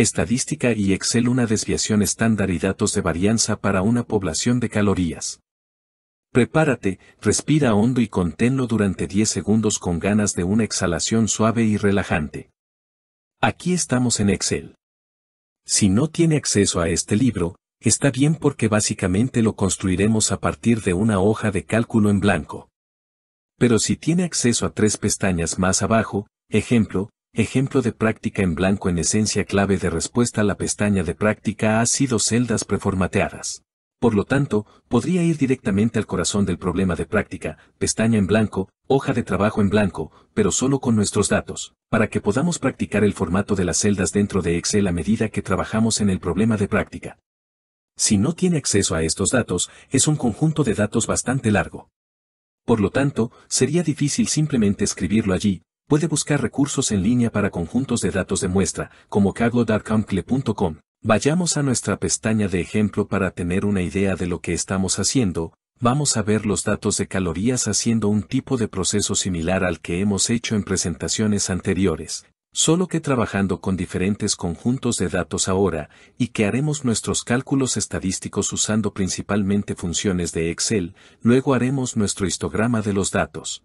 Estadística y Excel una desviación estándar y datos de varianza para una población de calorías. Prepárate, respira hondo y conténlo durante 10 segundos con ganas de una exhalación suave y relajante. Aquí estamos en Excel. Si no tiene acceso a este libro, está bien porque básicamente lo construiremos a partir de una hoja de cálculo en blanco. Pero si tiene acceso a tres pestañas más abajo, ejemplo, Ejemplo de práctica en blanco en esencia clave de respuesta a la pestaña de práctica ha sido celdas preformateadas. Por lo tanto, podría ir directamente al corazón del problema de práctica, pestaña en blanco, hoja de trabajo en blanco, pero solo con nuestros datos, para que podamos practicar el formato de las celdas dentro de Excel a medida que trabajamos en el problema de práctica. Si no tiene acceso a estos datos, es un conjunto de datos bastante largo. Por lo tanto, sería difícil simplemente escribirlo allí, Puede buscar recursos en línea para conjuntos de datos de muestra, como kaggle.com. Vayamos a nuestra pestaña de ejemplo para tener una idea de lo que estamos haciendo. Vamos a ver los datos de calorías haciendo un tipo de proceso similar al que hemos hecho en presentaciones anteriores, solo que trabajando con diferentes conjuntos de datos ahora, y que haremos nuestros cálculos estadísticos usando principalmente funciones de Excel, luego haremos nuestro histograma de los datos.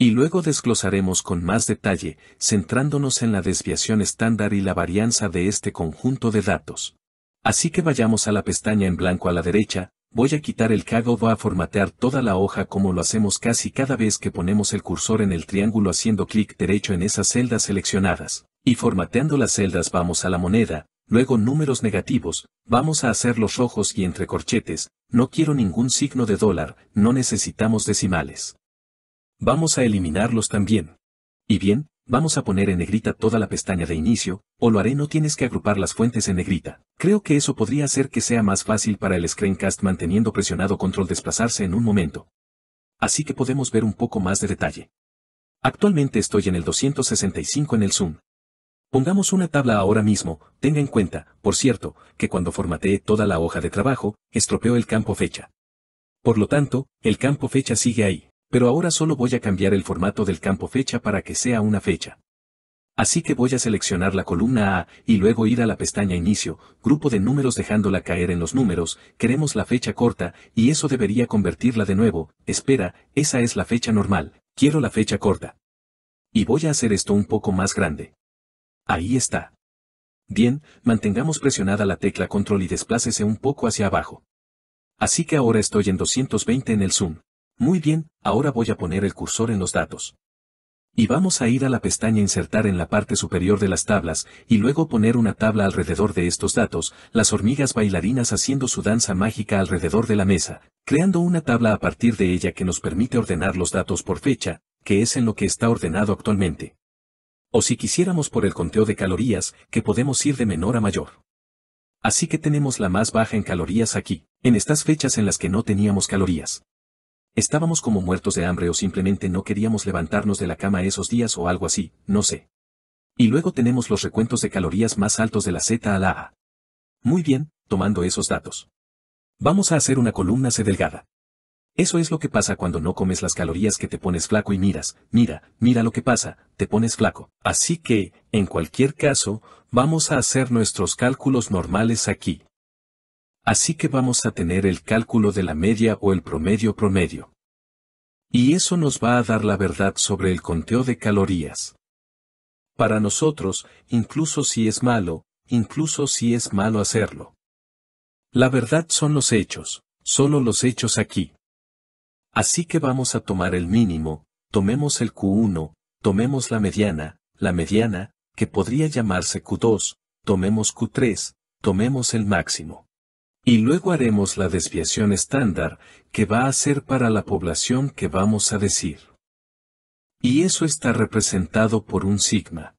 Y luego desglosaremos con más detalle, centrándonos en la desviación estándar y la varianza de este conjunto de datos. Así que vayamos a la pestaña en blanco a la derecha, voy a quitar el cago, va a formatear toda la hoja como lo hacemos casi cada vez que ponemos el cursor en el triángulo haciendo clic derecho en esas celdas seleccionadas. Y formateando las celdas vamos a la moneda, luego números negativos, vamos a hacer los rojos y entre corchetes, no quiero ningún signo de dólar, no necesitamos decimales. Vamos a eliminarlos también. Y bien, vamos a poner en negrita toda la pestaña de inicio, o lo haré no tienes que agrupar las fuentes en negrita. Creo que eso podría hacer que sea más fácil para el screencast manteniendo presionado control desplazarse en un momento. Así que podemos ver un poco más de detalle. Actualmente estoy en el 265 en el zoom. Pongamos una tabla ahora mismo, tenga en cuenta, por cierto, que cuando formateé toda la hoja de trabajo, estropeó el campo fecha. Por lo tanto, el campo fecha sigue ahí. Pero ahora solo voy a cambiar el formato del campo fecha para que sea una fecha. Así que voy a seleccionar la columna A y luego ir a la pestaña Inicio, grupo de números dejándola caer en los números, queremos la fecha corta, y eso debería convertirla de nuevo, espera, esa es la fecha normal, quiero la fecha corta. Y voy a hacer esto un poco más grande. Ahí está. Bien, mantengamos presionada la tecla control y desplácese un poco hacia abajo. Así que ahora estoy en 220 en el zoom. Muy bien, ahora voy a poner el cursor en los datos. Y vamos a ir a la pestaña Insertar en la parte superior de las tablas, y luego poner una tabla alrededor de estos datos, las hormigas bailarinas haciendo su danza mágica alrededor de la mesa, creando una tabla a partir de ella que nos permite ordenar los datos por fecha, que es en lo que está ordenado actualmente. O si quisiéramos por el conteo de calorías, que podemos ir de menor a mayor. Así que tenemos la más baja en calorías aquí, en estas fechas en las que no teníamos calorías. Estábamos como muertos de hambre o simplemente no queríamos levantarnos de la cama esos días o algo así, no sé. Y luego tenemos los recuentos de calorías más altos de la Z a la A. Muy bien, tomando esos datos. Vamos a hacer una columna C delgada. Eso es lo que pasa cuando no comes las calorías que te pones flaco y miras, mira, mira lo que pasa, te pones flaco. Así que, en cualquier caso, vamos a hacer nuestros cálculos normales aquí. Así que vamos a tener el cálculo de la media o el promedio promedio. Y eso nos va a dar la verdad sobre el conteo de calorías. Para nosotros, incluso si es malo, incluso si es malo hacerlo. La verdad son los hechos, solo los hechos aquí. Así que vamos a tomar el mínimo, tomemos el Q1, tomemos la mediana, la mediana, que podría llamarse Q2, tomemos Q3, tomemos el máximo. Y luego haremos la desviación estándar, que va a ser para la población que vamos a decir. Y eso está representado por un sigma.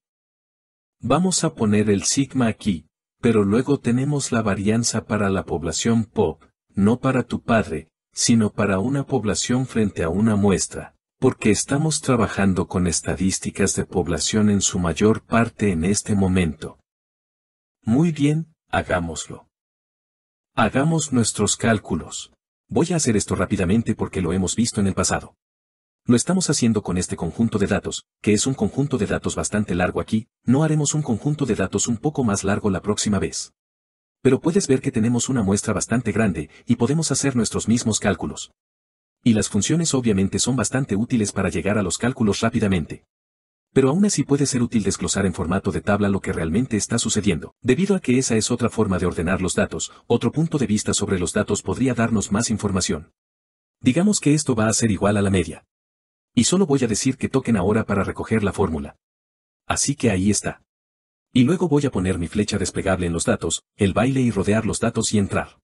Vamos a poner el sigma aquí, pero luego tenemos la varianza para la población pop, no para tu padre, sino para una población frente a una muestra, porque estamos trabajando con estadísticas de población en su mayor parte en este momento. Muy bien, hagámoslo. Hagamos nuestros cálculos. Voy a hacer esto rápidamente porque lo hemos visto en el pasado. Lo estamos haciendo con este conjunto de datos, que es un conjunto de datos bastante largo aquí, no haremos un conjunto de datos un poco más largo la próxima vez. Pero puedes ver que tenemos una muestra bastante grande, y podemos hacer nuestros mismos cálculos. Y las funciones obviamente son bastante útiles para llegar a los cálculos rápidamente. Pero aún así puede ser útil desglosar en formato de tabla lo que realmente está sucediendo, debido a que esa es otra forma de ordenar los datos, otro punto de vista sobre los datos podría darnos más información. Digamos que esto va a ser igual a la media. Y solo voy a decir que toquen ahora para recoger la fórmula. Así que ahí está. Y luego voy a poner mi flecha desplegable en los datos, el baile y rodear los datos y entrar.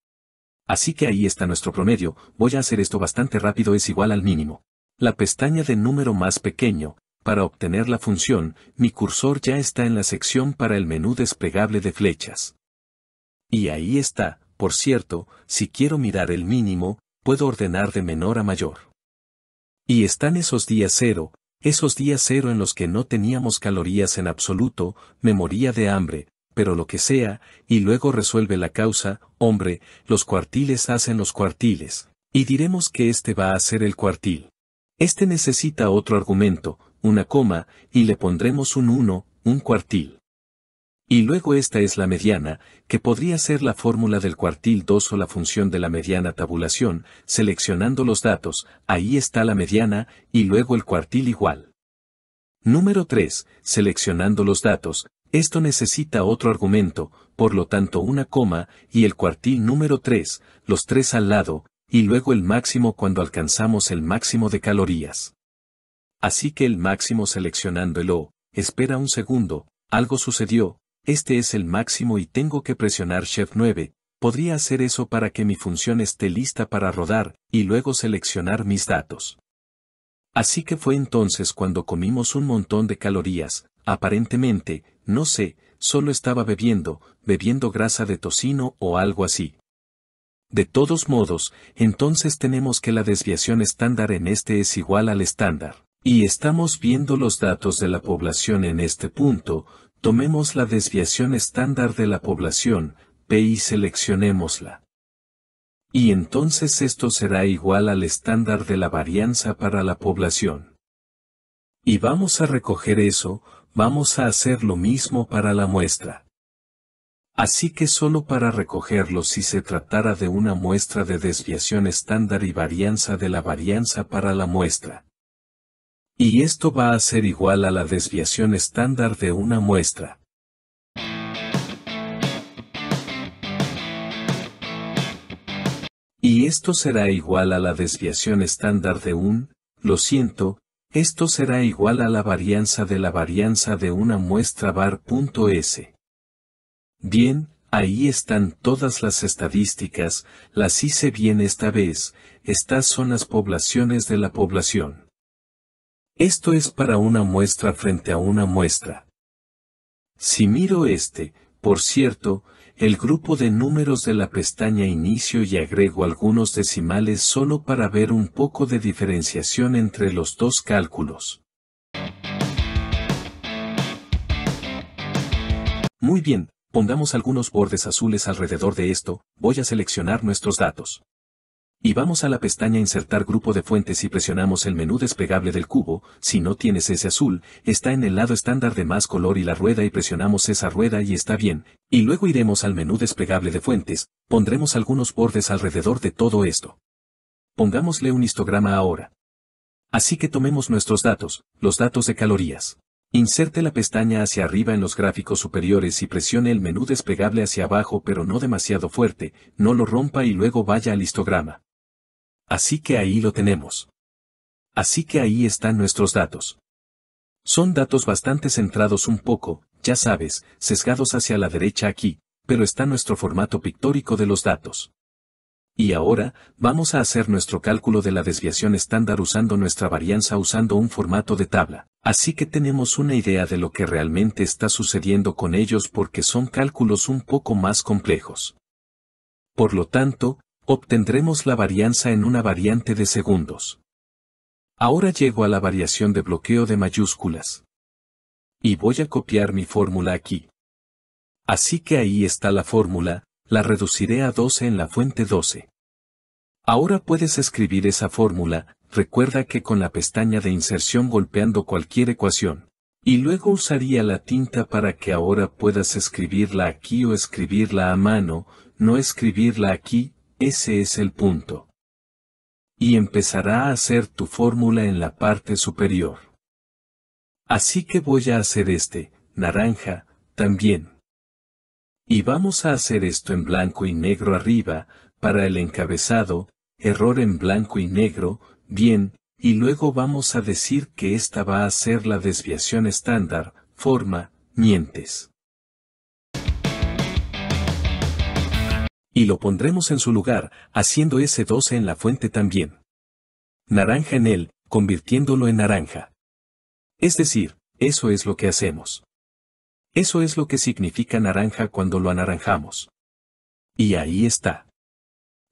Así que ahí está nuestro promedio, voy a hacer esto bastante rápido es igual al mínimo. La pestaña de número más pequeño, para obtener la función, mi cursor ya está en la sección para el menú desplegable de flechas. Y ahí está, por cierto, si quiero mirar el mínimo, puedo ordenar de menor a mayor. Y están esos días cero, esos días cero en los que no teníamos calorías en absoluto, me moría de hambre, pero lo que sea, y luego resuelve la causa, hombre, los cuartiles hacen los cuartiles, y diremos que este va a ser el cuartil. Este necesita otro argumento, una coma, y le pondremos un 1, un cuartil. Y luego esta es la mediana, que podría ser la fórmula del cuartil 2 o la función de la mediana tabulación, seleccionando los datos, ahí está la mediana, y luego el cuartil igual. Número 3. Seleccionando los datos, esto necesita otro argumento, por lo tanto una coma, y el cuartil número 3, los tres al lado, y luego el máximo cuando alcanzamos el máximo de calorías así que el máximo seleccionando espera un segundo, algo sucedió, este es el máximo y tengo que presionar Chef 9, podría hacer eso para que mi función esté lista para rodar, y luego seleccionar mis datos. Así que fue entonces cuando comimos un montón de calorías, aparentemente, no sé, solo estaba bebiendo, bebiendo grasa de tocino o algo así. De todos modos, entonces tenemos que la desviación estándar en este es igual al estándar. Y estamos viendo los datos de la población en este punto, tomemos la desviación estándar de la población, P y seleccionémosla. Y entonces esto será igual al estándar de la varianza para la población. Y vamos a recoger eso, vamos a hacer lo mismo para la muestra. Así que solo para recogerlo si se tratara de una muestra de desviación estándar y varianza de la varianza para la muestra. Y esto va a ser igual a la desviación estándar de una muestra. Y esto será igual a la desviación estándar de un, lo siento, esto será igual a la varianza de la varianza de una muestra bar.s. Bien, ahí están todas las estadísticas, las hice bien esta vez, estas son las poblaciones de la población. Esto es para una muestra frente a una muestra. Si miro este, por cierto, el grupo de números de la pestaña Inicio y agrego algunos decimales solo para ver un poco de diferenciación entre los dos cálculos. Muy bien, pongamos algunos bordes azules alrededor de esto, voy a seleccionar nuestros datos. Y vamos a la pestaña Insertar grupo de fuentes y presionamos el menú desplegable del cubo, si no tienes ese azul, está en el lado estándar de más color y la rueda y presionamos esa rueda y está bien, y luego iremos al menú desplegable de fuentes, pondremos algunos bordes alrededor de todo esto. Pongámosle un histograma ahora. Así que tomemos nuestros datos, los datos de calorías. Inserte la pestaña hacia arriba en los gráficos superiores y presione el menú desplegable hacia abajo pero no demasiado fuerte, no lo rompa y luego vaya al histograma. Así que ahí lo tenemos. Así que ahí están nuestros datos. Son datos bastante centrados un poco, ya sabes, sesgados hacia la derecha aquí, pero está nuestro formato pictórico de los datos. Y ahora, vamos a hacer nuestro cálculo de la desviación estándar usando nuestra varianza usando un formato de tabla. Así que tenemos una idea de lo que realmente está sucediendo con ellos porque son cálculos un poco más complejos. Por lo tanto, obtendremos la varianza en una variante de segundos. Ahora llego a la variación de bloqueo de mayúsculas. Y voy a copiar mi fórmula aquí. Así que ahí está la fórmula, la reduciré a 12 en la fuente 12. Ahora puedes escribir esa fórmula, recuerda que con la pestaña de inserción golpeando cualquier ecuación. Y luego usaría la tinta para que ahora puedas escribirla aquí o escribirla a mano, no escribirla aquí, ese es el punto. Y empezará a hacer tu fórmula en la parte superior. Así que voy a hacer este, naranja, también. Y vamos a hacer esto en blanco y negro arriba, para el encabezado, error en blanco y negro, bien, y luego vamos a decir que esta va a ser la desviación estándar, forma, mientes. y lo pondremos en su lugar, haciendo ese 12 en la fuente también. Naranja en él, convirtiéndolo en naranja. Es decir, eso es lo que hacemos. Eso es lo que significa naranja cuando lo anaranjamos. Y ahí está.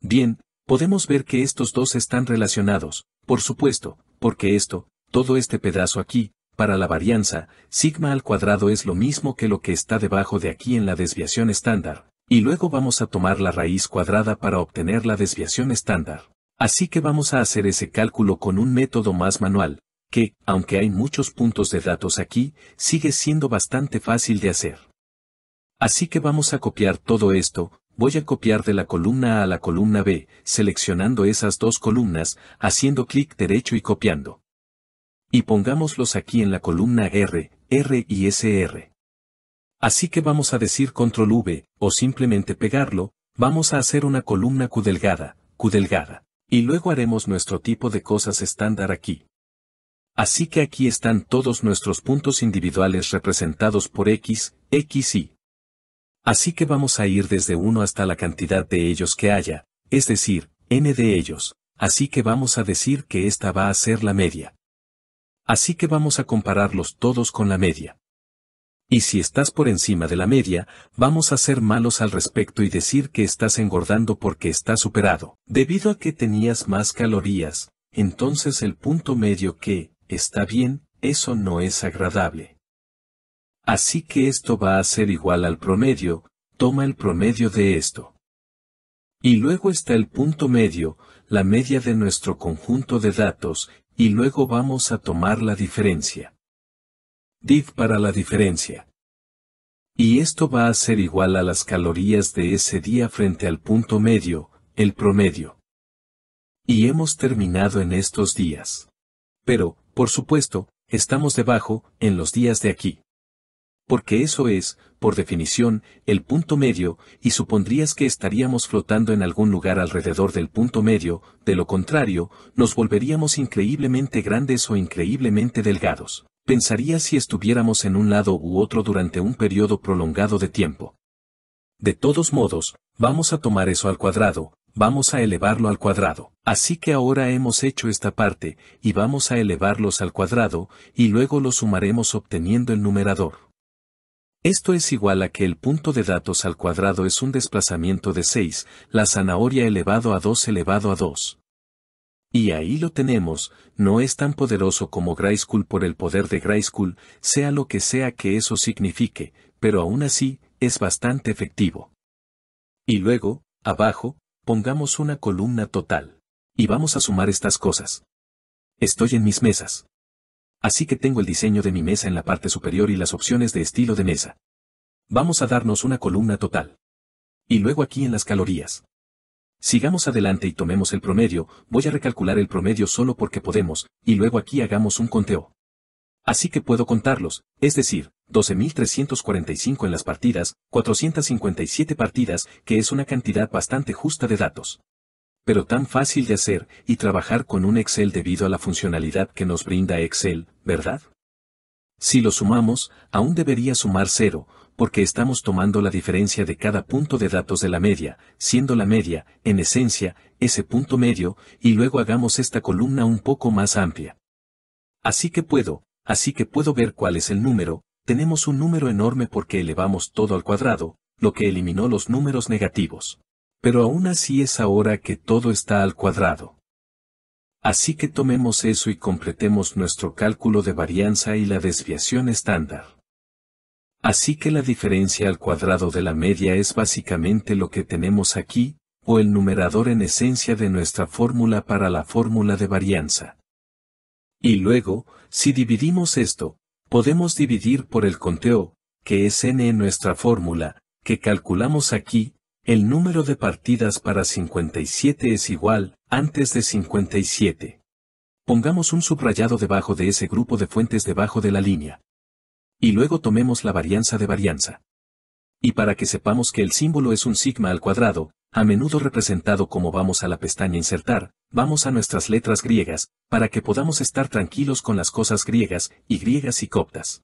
Bien, podemos ver que estos dos están relacionados, por supuesto, porque esto, todo este pedazo aquí, para la varianza, sigma al cuadrado es lo mismo que lo que está debajo de aquí en la desviación estándar, y luego vamos a tomar la raíz cuadrada para obtener la desviación estándar. Así que vamos a hacer ese cálculo con un método más manual, que, aunque hay muchos puntos de datos aquí, sigue siendo bastante fácil de hacer. Así que vamos a copiar todo esto, voy a copiar de la columna A a la columna B, seleccionando esas dos columnas, haciendo clic derecho y copiando. Y pongámoslos aquí en la columna R, R y SR. Así que vamos a decir control V, o simplemente pegarlo, vamos a hacer una columna Q delgada, Q delgada. Y luego haremos nuestro tipo de cosas estándar aquí. Así que aquí están todos nuestros puntos individuales representados por X, X y. Así que vamos a ir desde 1 hasta la cantidad de ellos que haya, es decir, n de ellos, así que vamos a decir que esta va a ser la media. Así que vamos a compararlos todos con la media. Y si estás por encima de la media, vamos a ser malos al respecto y decir que estás engordando porque estás superado, debido a que tenías más calorías, entonces el punto medio que, está bien, eso no es agradable. Así que esto va a ser igual al promedio, toma el promedio de esto. Y luego está el punto medio, la media de nuestro conjunto de datos, y luego vamos a tomar la diferencia. DIV para la diferencia. Y esto va a ser igual a las calorías de ese día frente al punto medio, el promedio. Y hemos terminado en estos días. Pero, por supuesto, estamos debajo, en los días de aquí. Porque eso es, por definición, el punto medio, y supondrías que estaríamos flotando en algún lugar alrededor del punto medio, de lo contrario, nos volveríamos increíblemente grandes o increíblemente delgados pensaría si estuviéramos en un lado u otro durante un periodo prolongado de tiempo. De todos modos, vamos a tomar eso al cuadrado, vamos a elevarlo al cuadrado. Así que ahora hemos hecho esta parte, y vamos a elevarlos al cuadrado, y luego los sumaremos obteniendo el numerador. Esto es igual a que el punto de datos al cuadrado es un desplazamiento de 6, la zanahoria elevado a 2 elevado a 2. Y ahí lo tenemos, no es tan poderoso como Grayskull por el poder de Grayskull, sea lo que sea que eso signifique, pero aún así, es bastante efectivo. Y luego, abajo, pongamos una columna total. Y vamos a sumar estas cosas. Estoy en mis mesas. Así que tengo el diseño de mi mesa en la parte superior y las opciones de estilo de mesa. Vamos a darnos una columna total. Y luego aquí en las calorías. Sigamos adelante y tomemos el promedio, voy a recalcular el promedio solo porque podemos, y luego aquí hagamos un conteo. Así que puedo contarlos, es decir, 12.345 en las partidas, 457 partidas, que es una cantidad bastante justa de datos. Pero tan fácil de hacer y trabajar con un Excel debido a la funcionalidad que nos brinda Excel, ¿verdad? Si lo sumamos, aún debería sumar 0, porque estamos tomando la diferencia de cada punto de datos de la media, siendo la media, en esencia, ese punto medio, y luego hagamos esta columna un poco más amplia. Así que puedo, así que puedo ver cuál es el número, tenemos un número enorme porque elevamos todo al cuadrado, lo que eliminó los números negativos. Pero aún así es ahora que todo está al cuadrado. Así que tomemos eso y completemos nuestro cálculo de varianza y la desviación estándar. Así que la diferencia al cuadrado de la media es básicamente lo que tenemos aquí, o el numerador en esencia de nuestra fórmula para la fórmula de varianza. Y luego, si dividimos esto, podemos dividir por el conteo, que es n en nuestra fórmula, que calculamos aquí, el número de partidas para 57 es igual, antes de 57. Pongamos un subrayado debajo de ese grupo de fuentes debajo de la línea y luego tomemos la varianza de varianza. Y para que sepamos que el símbolo es un sigma al cuadrado, a menudo representado como vamos a la pestaña insertar, vamos a nuestras letras griegas, para que podamos estar tranquilos con las cosas griegas, y griegas y coptas.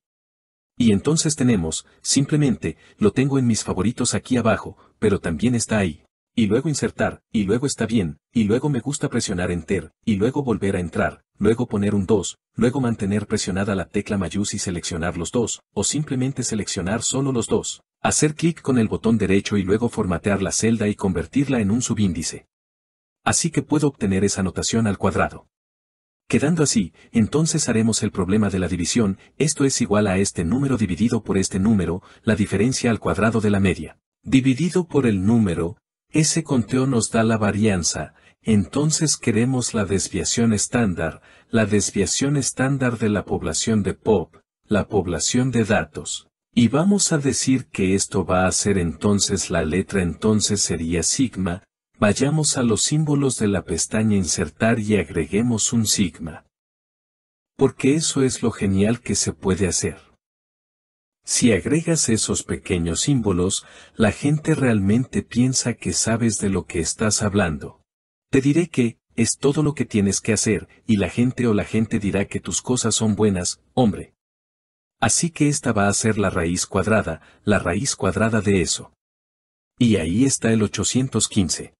Y entonces tenemos, simplemente, lo tengo en mis favoritos aquí abajo, pero también está ahí. Y luego insertar, y luego está bien, y luego me gusta presionar enter, y luego volver a entrar, luego poner un 2, luego mantener presionada la tecla mayús y seleccionar los dos, o simplemente seleccionar solo los dos. Hacer clic con el botón derecho y luego formatear la celda y convertirla en un subíndice. Así que puedo obtener esa notación al cuadrado. Quedando así, entonces haremos el problema de la división, esto es igual a este número dividido por este número, la diferencia al cuadrado de la media. Dividido por el número, ese conteo nos da la varianza, entonces queremos la desviación estándar, la desviación estándar de la población de POP, la población de datos. Y vamos a decir que esto va a ser entonces la letra entonces sería sigma, vayamos a los símbolos de la pestaña insertar y agreguemos un sigma. Porque eso es lo genial que se puede hacer. Si agregas esos pequeños símbolos, la gente realmente piensa que sabes de lo que estás hablando. Te diré que, es todo lo que tienes que hacer, y la gente o la gente dirá que tus cosas son buenas, hombre. Así que esta va a ser la raíz cuadrada, la raíz cuadrada de eso. Y ahí está el 815.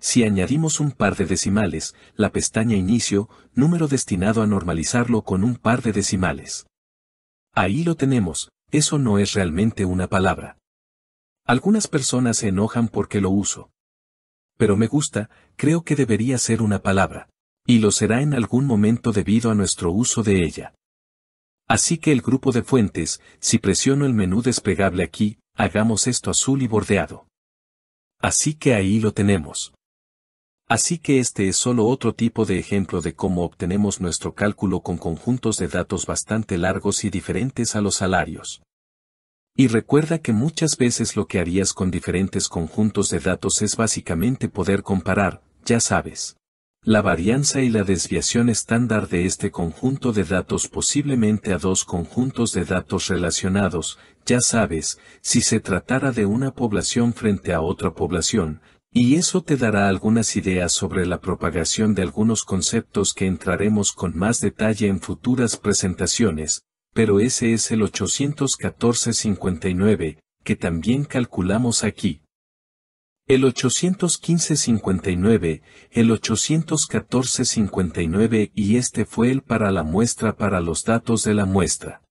Si añadimos un par de decimales, la pestaña Inicio, número destinado a normalizarlo con un par de decimales. Ahí lo tenemos, eso no es realmente una palabra. Algunas personas se enojan porque lo uso pero me gusta, creo que debería ser una palabra. Y lo será en algún momento debido a nuestro uso de ella. Así que el grupo de fuentes, si presiono el menú desplegable aquí, hagamos esto azul y bordeado. Así que ahí lo tenemos. Así que este es solo otro tipo de ejemplo de cómo obtenemos nuestro cálculo con conjuntos de datos bastante largos y diferentes a los salarios. Y recuerda que muchas veces lo que harías con diferentes conjuntos de datos es básicamente poder comparar, ya sabes. La varianza y la desviación estándar de este conjunto de datos posiblemente a dos conjuntos de datos relacionados, ya sabes, si se tratara de una población frente a otra población, y eso te dará algunas ideas sobre la propagación de algunos conceptos que entraremos con más detalle en futuras presentaciones, pero ese es el 814-59, que también calculamos aquí. El 815-59, el 814-59 y este fue el para la muestra para los datos de la muestra.